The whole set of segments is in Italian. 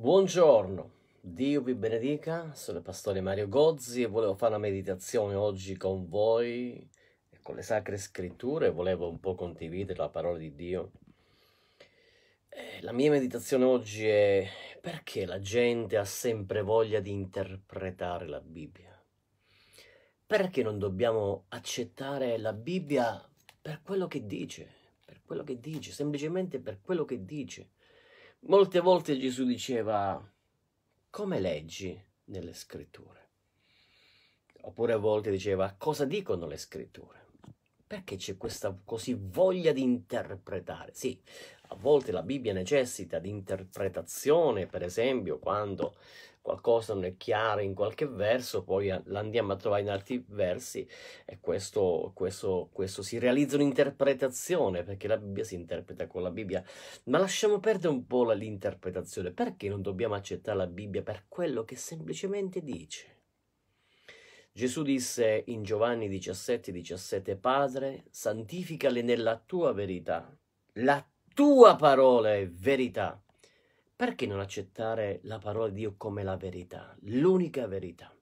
Buongiorno, Dio vi benedica, sono il pastore Mario Gozzi e volevo fare una meditazione oggi con voi, e con le sacre scritture, volevo un po' condividere la parola di Dio. Eh, la mia meditazione oggi è perché la gente ha sempre voglia di interpretare la Bibbia? Perché non dobbiamo accettare la Bibbia per quello che dice, per quello che dice, semplicemente per quello che dice? Molte volte Gesù diceva come leggi nelle scritture? Oppure a volte diceva cosa dicono le scritture? Perché c'è questa così voglia di interpretare? Sì, a volte la Bibbia necessita di interpretazione, per esempio, quando qualcosa non è chiaro in qualche verso, poi l'andiamo a trovare in altri versi e questo, questo, questo, si realizza un'interpretazione, perché la Bibbia si interpreta con la Bibbia. Ma lasciamo perdere un po' l'interpretazione, perché non dobbiamo accettare la Bibbia per quello che semplicemente dice? Gesù disse in Giovanni 17, 17, Padre, santificale nella tua verità, la tua parola è verità. Perché non accettare la parola di Dio come la verità, l'unica verità?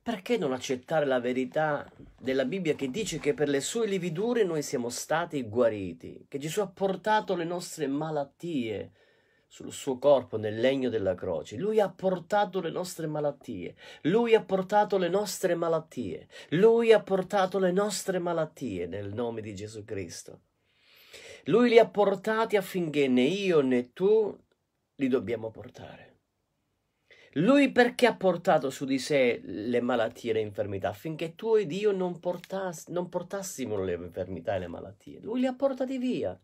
Perché non accettare la verità della Bibbia che dice che per le sue lividure noi siamo stati guariti, che Gesù ha portato le nostre malattie sul suo corpo nel legno della croce, lui ha portato le nostre malattie, lui ha portato le nostre malattie, lui ha portato le nostre malattie nel nome di Gesù Cristo. Lui li ha portati affinché né io né tu li dobbiamo portare. Lui perché ha portato su di sé le malattie e le infermità? Affinché tu ed io non, portass- non portassimo le infermità e le malattie. Lui li ha portati via,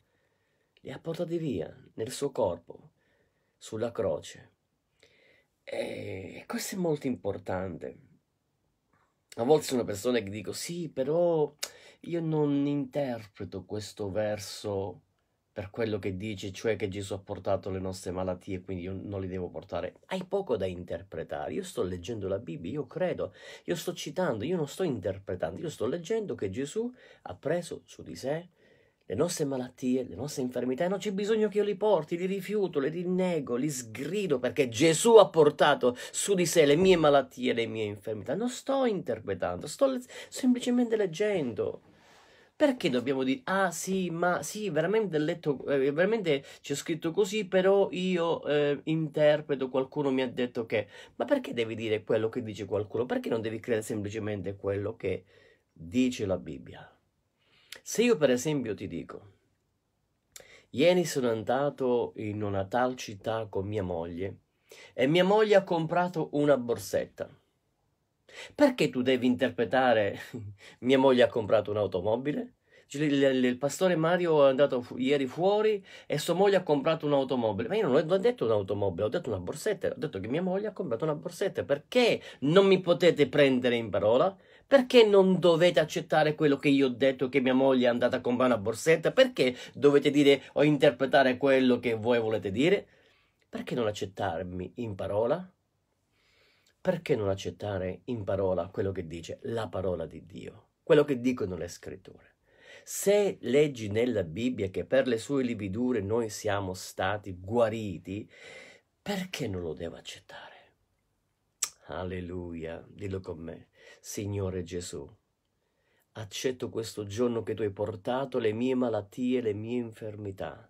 li ha portati via nel suo corpo, sulla croce. E questo è molto importante a volte sono persone che dico sì, però io non interpreto questo verso per quello che dice, cioè che Gesù ha portato le nostre malattie, quindi io non le devo portare. Hai poco da interpretare. Io sto leggendo la Bibbia, io credo, io sto citando, io non sto interpretando, io sto leggendo che Gesù ha preso su di sé le nostre malattie, le nostre infermità, non c'è bisogno che io li porti, li rifiuto, li rinnego, li sgrido, perché Gesù ha portato su di sé le mie malattie, le mie infermità. Non sto interpretando, sto le- semplicemente leggendo. Perché dobbiamo dire, ah sì, ma sì, veramente, letto, eh, veramente c'è scritto così, però io eh, interpreto, qualcuno mi ha detto che... Ma perché devi dire quello che dice qualcuno? Perché non devi credere semplicemente quello che dice la Bibbia? Se io per esempio ti dico, ieri sono andato in una tal città con mia moglie e mia moglie ha comprato una borsetta, perché tu devi interpretare mia moglie ha comprato un'automobile? Cioè, il, il, pastore Mario è andato fu ieri fuori e sua moglie ha comprato un'automobile. Ma io non ho, non ho detto un'automobile, ho detto una borsetta, ho detto che mia moglie ha comprato una borsetta. Perché non mi potete prendere in parola? Perché non dovete accettare quello che io ho detto che mia moglie è andata a comprare una borsetta? Perché dovete dire o interpretare quello che voi volete dire? Perché non accettarmi in parola? Perché non accettare in parola quello che dice la parola di Dio, quello che dicono le scritture? Se leggi nella Bibbia che per le sue lividure noi siamo stati guariti, perché non lo devo accettare? Alleluia, dillo con me, Signore Gesù. Accetto questo giorno che tu hai portato le mie malattie e le mie infermità.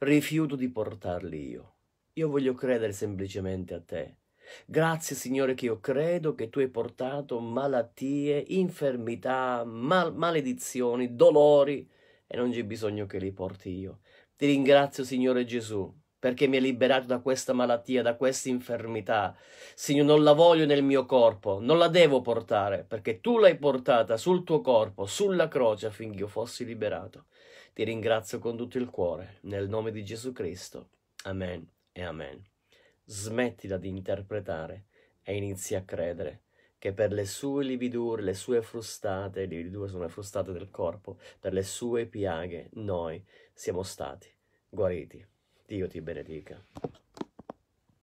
Rifiuto di portarli io. Io voglio credere semplicemente a te Grazie Signore che io credo che tu hai portato malattie, infermità, mal- maledizioni, dolori e non c'è bisogno che li porti io. Ti ringrazio Signore Gesù perché mi hai liberato da questa malattia, da questa infermità. Signore, non la voglio nel mio corpo, non la devo portare, perché tu l'hai portata sul tuo corpo, sulla croce, affinché io fossi liberato. Ti ringrazio con tutto il cuore, nel nome di Gesù Cristo. Amen e amen smettila di interpretare e inizi a credere che per le sue lividure, le sue frustate, le lividure sono le frustate del corpo, per le sue piaghe noi siamo stati guariti. Dio ti benedica.